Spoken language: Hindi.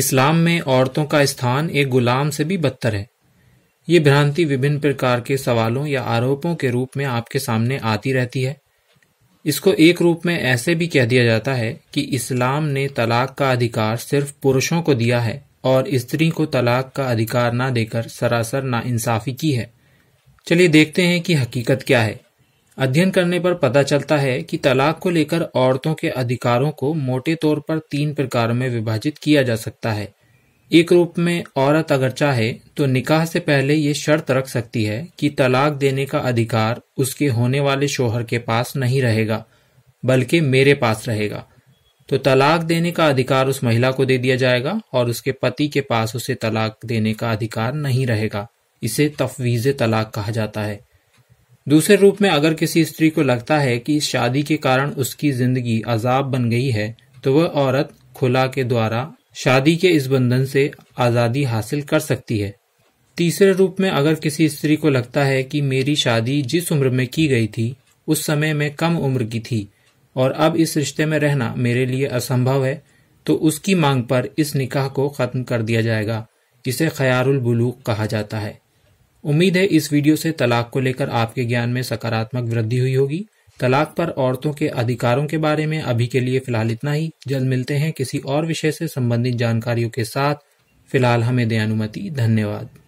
इस्लाम में औरतों का स्थान एक गुलाम से भी बदतर है ये भ्रांति विभिन्न प्रकार के सवालों या आरोपों के रूप में आपके सामने आती रहती है इसको एक रूप में ऐसे भी कह दिया जाता है कि इस्लाम ने तलाक का अधिकार सिर्फ पुरुषों को दिया है और स्त्री को तलाक का अधिकार ना देकर सरासर ना इंसाफी की है चलिए देखते हैं कि हकीकत क्या है अध्ययन करने पर पता चलता है कि तलाक को लेकर औरतों के अधिकारों को मोटे तौर पर तीन प्रकारों में विभाजित किया जा सकता है एक रूप में औरत अगर चाहे तो निकाह से पहले ये शर्त रख सकती है कि तलाक देने का अधिकार उसके होने वाले शोहर के पास नहीं रहेगा बल्कि मेरे पास रहेगा तो तलाक देने का अधिकार उस महिला को दे दिया जाएगा और उसके पति के पास उसे तलाक देने का अधिकार नहीं रहेगा इसे तफवीज तलाक कहा जाता है दूसरे रूप में अगर किसी स्त्री को लगता है कि शादी के कारण उसकी जिंदगी अजाब बन गई है तो वह औरत खुला के द्वारा शादी के इस बंधन से आजादी हासिल कर सकती है तीसरे रूप में अगर किसी स्त्री को लगता है कि मेरी शादी जिस उम्र में की गई थी उस समय में कम उम्र की थी और अब इस रिश्ते में रहना मेरे लिए असंभव है तो उसकी मांग पर इस निकाह को खत्म कर दिया जाएगा इसे खयारुल बलूक कहा जाता है उम्मीद है इस वीडियो से तलाक को लेकर आपके ज्ञान में सकारात्मक वृद्धि हुई होगी तलाक पर औरतों के अधिकारों के बारे में अभी के लिए फिलहाल इतना ही जल्द मिलते हैं किसी और विषय से संबंधित जानकारियों के साथ फिलहाल हमें दे अनुमति धन्यवाद